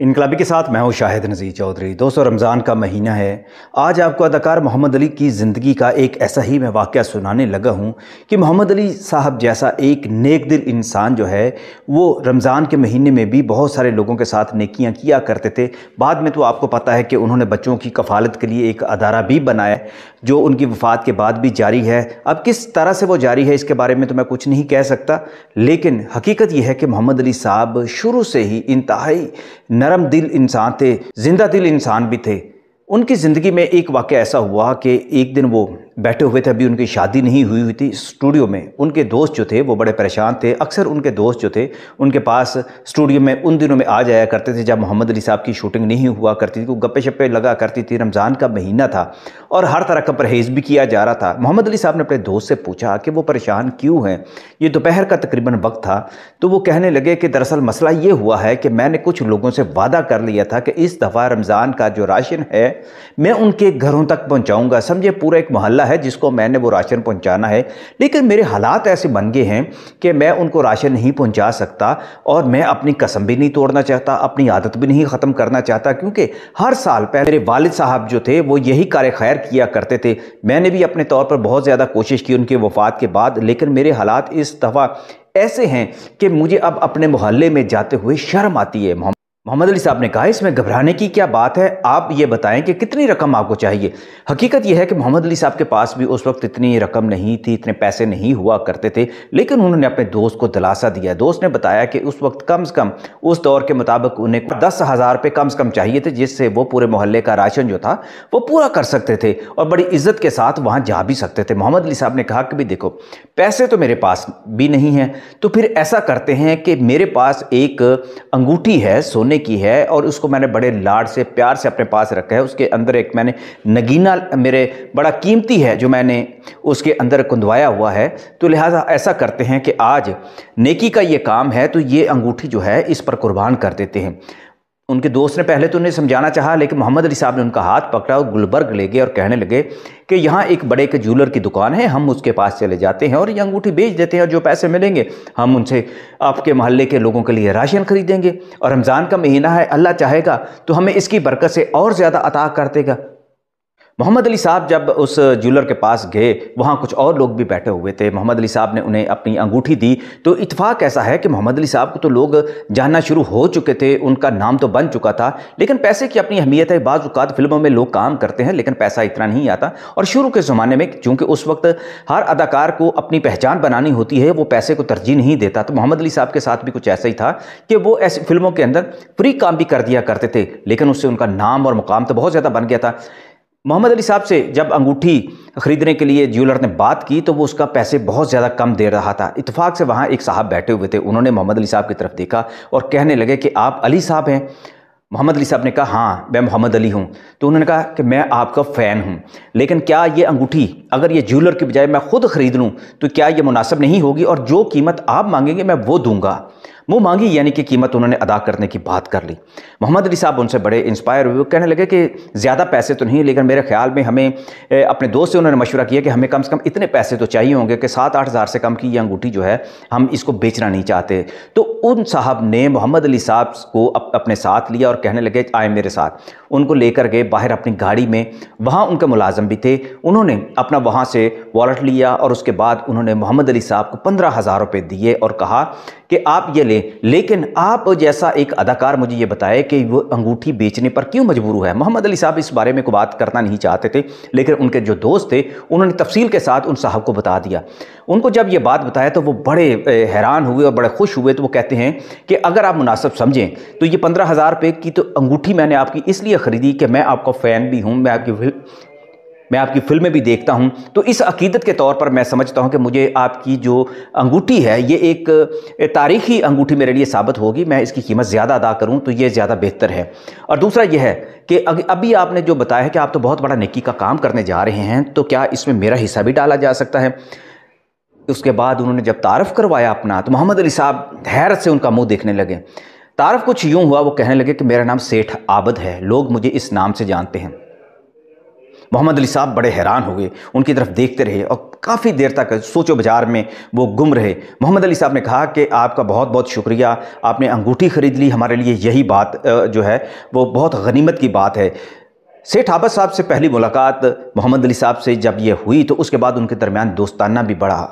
इनकलाबी के साथ मैं हूँ शाहिद नज़ीर चौधरी दोस्तों रमज़ान का महीना है आज आपको अदाकार मोहम्मद अली की ज़िंदगी का एक ऐसा ही मैं वाक़ सुनाने लगा हूँ कि मोहम्मद अली साहब जैसा एक नेक दिल इंसान जो है वो रमज़ान के महीने में भी बहुत सारे लोगों के साथ नकियाँ किया करते थे बाद में तो आपको पता है कि उन्होंने बच्चों की कफ़ालत के लिए एक अदारा भी बनाया जो उनकी वफ़ात के बाद भी जारी है अब किस तरह से वो जारी है इसके बारे में तो मैं कुछ नहीं कह सकता लेकिन हकीकत यह है कि मोहम्मद अली साहब शुरू से ही इंतहाई नरम दिल इंसान थे ज़िंदा दिल इंसान भी थे उनकी ज़िंदगी में एक वाक़ ऐसा हुआ कि एक दिन वो बैठे हुए थे अभी उनकी शादी नहीं हुई हुई थी स्टूडियो में उनके दोस्त जो थे वो बड़े परेशान थे अक्सर उनके दोस्त जो थे उनके पास स्टूडियो में उन दिनों में आ जाया करते थे जब मोहम्मद अली साहब की शूटिंग नहीं हुआ करती थी वो गप्पे शप्पे लगा करती थी रमज़ान का महीना था और हर तरह का परहेज़ भी किया जा रहा था मोहम्मद अली साहब ने अपने दोस्त से पूछा कि वो परेशान क्यों हैं ये दोपहर का तकरीबन वक्त था तो वो कहने लगे कि दरअसल मसला ये हुआ है कि मैंने कुछ लोगों से वादा कर लिया था कि इस दफ़ा रमज़ान का जो राशन है मैं उनके घरों तक पहुँचाऊँगा समझे पूरा एक मोहल्ला मामला है जिसको मैंने वो राशन पहुंचाना है लेकिन मेरे हालात ऐसे बन गए हैं कि मैं उनको राशन नहीं पहुंचा सकता और मैं अपनी कसम भी नहीं तोड़ना चाहता अपनी आदत भी नहीं ख़त्म करना चाहता क्योंकि हर साल पहले मेरे वाल साहब जो थे वो यही कार्य खैर किया करते थे मैंने भी अपने तौर पर बहुत ज़्यादा कोशिश की उनकी वफ़ात के बाद लेकिन मेरे हालात इस दफ़ा ऐसे हैं कि मुझे अब अपने मोहल्ले में जाते हुए शर्म आती है मोहम्मद अली साहब ने कहा इसमें घबराने की क्या बात है आप ये बताएं कि कितनी रकम आपको चाहिए हकीकत यह है कि मोहम्मद अली साहब के पास भी उस वक्त इतनी रकम नहीं थी इतने पैसे नहीं हुआ करते थे लेकिन उन्होंने अपने दोस्त को दिलासा दिया दोस्त ने बताया कि उस वक्त कम से कम उस दौर के मुताबिक उन्हें दस हज़ार रुपये कम से कम चाहिए थे जिससे वो पूरे मोहल्ले का राशन जो था वो पूरा कर सकते थे और बड़ी इज्जत के साथ वहाँ जा भी सकते थे मोहम्मद अली साहब ने कहा कि भी देखो पैसे तो मेरे पास भी नहीं हैं तो फिर ऐसा करते हैं कि मेरे पास एक अंगूठी है सोने की है और उसको मैंने बड़े लाड से प्यार से अपने पास रखा है उसके अंदर एक मैंने नगीना मेरे बड़ा कीमती है जो मैंने उसके अंदर कुंदवाया हुआ है तो लिहाजा ऐसा करते हैं कि आज नेकी का ये काम है तो ये अंगूठी जो है इस पर कुर्बान कर देते हैं उनके दोस्त ने पहले तो उन्हें समझाना चाहा लेकिन मोहम्मद अली साहब ने उनका हाथ पकड़ा और गुलबर्ग ले गए और कहने लगे कि यहाँ एक बड़े के जूलर की दुकान है हम उसके पास चले जाते हैं और ये अंगूठी बेच देते हैं और जो पैसे मिलेंगे हम उनसे आपके मोहल्ले के लोगों के लिए राशन खरीदेंगे और रमज़ान का महीना है अल्लाह चाहेगा तो हमें इसकी बरकत से और ज़्यादा अता कर देगा मोहम्मद अली साहब जब उस ज्वेलर के पास गए वहाँ कुछ और लोग भी बैठे हुए थे मोहम्मद अली साहब ने उन्हें अपनी अंगूठी दी तो इतफाक़ ऐसा है कि मोहम्मद अली साहब को तो लोग जानना शुरू हो चुके थे उनका नाम तो बन चुका था लेकिन पैसे की अपनी अहमियत है बाज़ात फिल्मों में लोग काम करते हैं लेकिन पैसा इतना नहीं आता और शुरू के ज़माने में चूँकि उस वक्त हर अदाकार को अपनी पहचान बनानी होती है वो पैसे को तरजीह नहीं देता तो मोहम्मद अली साहब के साथ भी कुछ ऐसा ही था कि वो ऐसी फिल्मों के अंदर फ्री काम भी कर दिया करते थे लेकिन उससे उनका नाम और मुकाम तो बहुत ज़्यादा बन गया था मोहम्मद अली साहब से जब अंगूठी खरीदने के लिए ज्वेलर ने बात की तो वो उसका पैसे बहुत ज़्यादा कम दे रहा था इतफाक़ से वहाँ एक साहब बैठे हुए थे उन्होंने मोहम्मद अली साहब की तरफ देखा और कहने लगे कि आप अली साहब हैं मोहम्मद अली साहब ने कहा हाँ मैं मोहम्मद अली हूँ तो उन्होंने कहा कि मैं आपका फ़ैन हूँ लेकिन क्या ये अंगूठी अगर ये ज्वेलर के बजाय मैं खुद ख़रीद लूँ तो क्या ये मुनासब नहीं होगी और जो कीमत आप मांगेंगे मैं वो दूँगा मुंह मांगी यानी कि कीमत उन्होंने अदा करने की बात कर ली मोहम्मद अली साहब उनसे बड़े इंस्पायर हुए कहने लगे कि ज़्यादा पैसे तो नहीं लेकिन मेरे ख्याल में हमें अपने दोस्त से उन्होंने मशवरा किया कि हमें कम से कम इतने पैसे तो चाहिए होंगे कि सात आठ हज़ार से कम की ये अंगूठी जो है हम इसको बेचना नहीं चाहते तो उन साहब ने मोहम्मद अली साहब को अपने साथ लिया और कहने लगे आए मेरे साथ उनको लेकर गए बाहर अपनी गाड़ी में वहाँ उनके मुलाजम भी थे उन्होंने अपना वहाँ से वॉलेट लिया और उसके बाद उन्होंने मोहम्मद अली साहब को पंद्रह हज़ार रुपये दिए और कहा कि आप ये लें लेकिन आप जैसा एक अदाकार मुझे ये बताए कि वो अंगूठी बेचने पर क्यों मजबूर हुआ है मोहम्मद अली साहब इस बारे में को बात करना नहीं चाहते थे लेकिन उनके जो दोस्त थे उन्होंने तफसील के साथ उन साहब को बता दिया उनको जब ये बात बताया तो वो बड़े हैरान हुए और बड़े खुश हुए तो वो कहते हैं कि अगर आप मुनासब समझें तो ये पंद्रह हज़ार रुपये की तो अंगूठी मैंने आपकी इसलिए ख़रीदी कि मैं आपका फ़ैन भी हूँ मैं आपकी मैं आपकी फिल्में भी देखता हूँ तो इस अकीदत के तौर पर मैं समझता हूँ कि मुझे आपकी जो अंगूठी है ये एक तारीखी अंगूठी मेरे लिए साबित होगी मैं इसकी कीमत ज़्यादा अदा करूँ तो ये ज़्यादा बेहतर है और दूसरा यह है कि अभी आपने जो बताया है कि आप तो बहुत बड़ा नेकी का काम करने जा रहे हैं तो क्या इसमें मेरा हिस्सा भी डाला जा सकता है उसके बाद उन्होंने जब तारफ़ करवाया अपना तो मोहम्मद अली साहब हैरत से उनका मुँह देखने लगे तारफ़ कुछ यूँ हुआ वो कहने लगे कि मेरा नाम सेठ आबद है लोग मुझे इस नाम से जानते हैं मोहम्मद अली साहब बड़े हैरान हो गए उनकी तरफ देखते रहे और काफ़ी देर तक सोचो बाजार में वो गुम रहे मोहम्मद अली साहब ने कहा कि आपका बहुत बहुत शुक्रिया आपने अंगूठी ख़रीद ली हमारे लिए यही बात जो है वो बहुत गनीमत की बात है सेठ आबद साहब से पहली मुलाकात मोहम्मद अली साहब से जब ये हुई तो उसके बाद उनके दरमियान दोस्ताना भी बढ़ा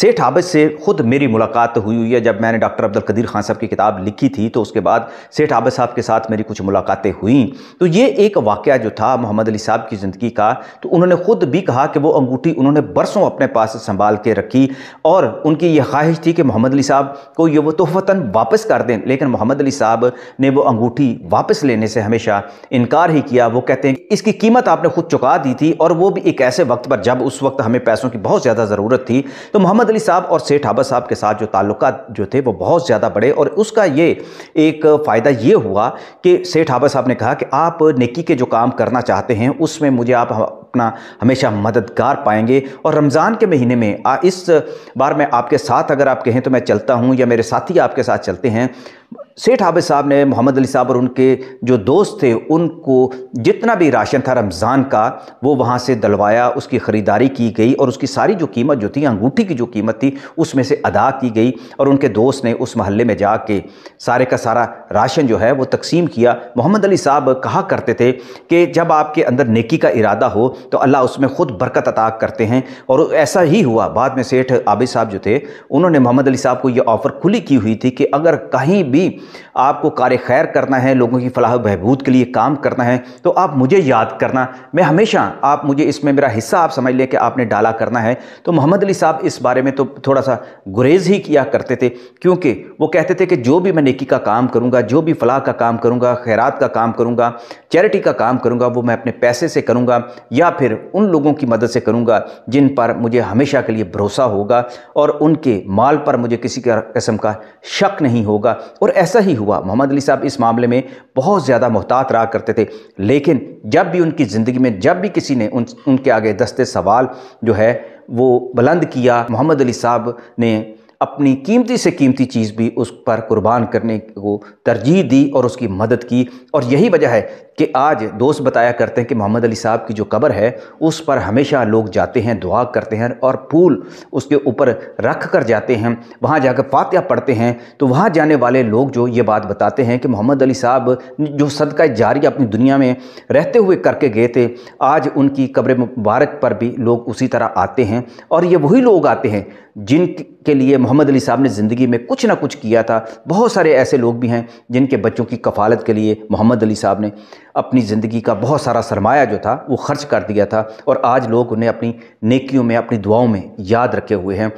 सेठ हाबद से ख़ुद मेरी मुलाकात हुई हुई है जब मैंने डॉक्टर अब्दुल कदीर खान साहब की किताब लिखी थी तो उसके बाद सेठ आबद साहब के साथ मेरी कुछ मुलाकातें हुई तो ये एक वाक़ जो था मोहम्मद अली साहब की ज़िंदगी का तो उन्होंने ख़ुद भी कहा कि वो अंगूठी उन्होंने बरसों अपने पास संभाल के रखी और उनकी यह ख्वाहिश थी कि मोहम्मद अली साहब को ये वो तोहफता वापस कर दें लेकिन मोहम्मद अली साहब ने वो अंगूठी वापस लेने से हमेशा इनकार ही किया वो कहते हैं इसकी कीमत आपने खुद चुका दी थी और वो भी एक ऐसे वक्त पर जब उस वक्त हमें पैसों की बहुत ज़्यादा ज़रूरत थी तो मोहम्मद अली साहब और सेठ हाबा साहब के साथ जो ताल्लुक जो थे वो बहुत ज़्यादा बड़े और उसका ये एक फ़ायदा ये हुआ कि सेठ हाबा साहब ने कहा कि आप नेकी के जो काम करना चाहते हैं उसमें मुझे आप अपना हमेशा मददगार पाएंगे और रमज़ान के महीने में इस बार मैं आपके साथ अगर आप कहें तो मैं चलता हूँ या मेरे साथी आपके साथ चलते हैं सेठ हाबिज साहब ने मोहम्मद अली साहब और उनके जो दोस्त थे उनको जितना भी राशन था रमज़ान का वो वहाँ से दलवाया उसकी ख़रीदारी की गई और उसकी सारी जो कीमत जो थी अंगूठी की जो कीमत थी उसमें से अदा की गई और उनके दोस्त ने उस महल्ले में जाके सारे का सारा राशन जो है वो तकसीम किया मोहम्मद अली साहब कहा करते थे कि जब आपके अंदर नेकी का इरादा हो तो अल्लाह उसमें ख़ुद बरकत अता करते हैं और ऐसा ही हुआ बाद में सेठ आबिद साहब जो थे उन्होंने मोहम्मद अली साहब को ये ऑफ़र खुली की हुई थी कि अगर कहीं भी आपको कार्य खैर करना है लोगों की फलाह बहबूद के लिए काम करना है तो आप मुझे याद करना मैं हमेशा आप मुझे इसमें मेरा हिस्सा आप समझ लें कि आपने डाला करना है तो मोहम्मद अली साहब इस बारे में तो थोड़ा सा गुरेज ही किया करते थे क्योंकि वो कहते थे कि जो भी मैं नेकी का काम करूँगा जो भी फलाह का काम करूँगा खैरात का काम करूँगा चैरिटी का काम करूँगा वो मैं अपने पैसे से करूँगा या फिर उन लोगों की मदद से करूँगा जिन पर मुझे हमेशा के लिए भरोसा होगा और उनके माल पर मुझे किसी किस्म का शक नहीं होगा और ऐसे ऐसा ही हुआ मोहम्मद अली साहब इस मामले में बहुत ज़्यादा मोहतात रहा करते थे लेकिन जब भी उनकी ज़िंदगी में जब भी किसी ने उन उनके आगे दस्ते सवाल जो है वो बुलंद किया मोहम्मद अली साहब ने अपनी कीमती से कीमती चीज़ भी उस पर कुर्बान करने को तरजीह दी और उसकी मदद की और यही वजह है कि आज दोस्त बताया करते हैं कि मोहम्मद अली साहब की जो कब्र है उस पर हमेशा लोग जाते हैं दुआ करते हैं और फूल उसके ऊपर रख कर जाते हैं वहाँ जाकर फातिहा पढ़ते हैं तो वहाँ जाने वाले लोग जो ये बात बताते हैं कि मोहम्मद अली साहब जो सदका जारी अपनी दुनिया में रहते हुए करके गए थे आज उनकी कब्र मुबारक पर भी लोग उसी तरह आते हैं और ये वही लोग आते हैं जिनके लिए मोहम्मद अली साहब ने ज़िंदगी में कुछ ना कुछ किया था बहुत सारे ऐसे लोग भी हैं जिनके बच्चों की कफालत के लिए मोहम्मद अली साहब ने अपनी ज़िंदगी का बहुत सारा सरमाया जो था वो ख़र्च कर दिया था और आज लोग उन्हें अपनी नेकियों में अपनी दुआओं में याद रखे हुए हैं